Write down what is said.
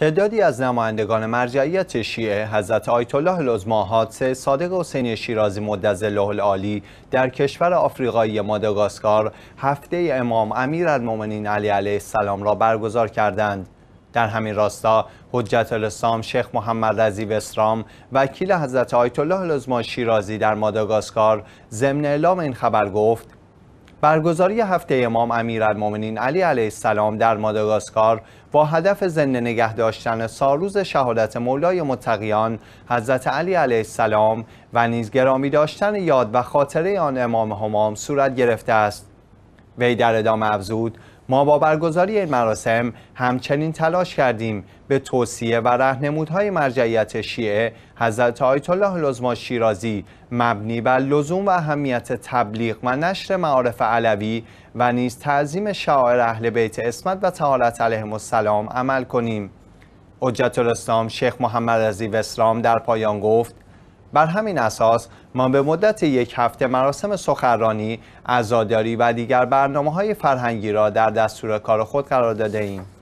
تعدادی از نمایندگان مرجعیت شیعه حضرت آیت الله حادثه صادق حسین شیرازی مدظله العالی در کشور آفریقایی ماداگاسکار هفته امام امیرالمؤمنین علی علیه السلام را برگزار کردند در همین راستا حجت الاسلام شیخ محمد رضی اسرام وکیل حضرت آیت الله لزما شیرازی در ماداگاسکار ضمن اعلام این خبر گفت برگزاری هفته امام امیرالمؤمنین علی علیه السلام در ماداگاسکار با هدف زنده نگه داشتن سالروز شهادت مولای متقیان حضرت علی علیه السلام و نیز گرامی داشتن یاد و خاطره آن امام همام صورت گرفته است وی در ادامه افزود ما با برگزاری این مراسم همچنین تلاش کردیم به توصیه و رهنمودهای مرجعیت شیعه حضرت آیت الله لزما شیرازی مبنی بر لزوم و اهمیت تبلیغ و نشر معارف علوی و نیز تعظیم شاعر اهل بیت اسمت و تعالت علیهم السلام عمل کنیم حجت الاسلام شیخ محمد رضی اسلام در پایان گفت بر همین اساس ما به مدت یک هفته مراسم سخرانی، عزاداری و دیگر برنامه های فرهنگی را در دستور کار خود قرار داده ایم.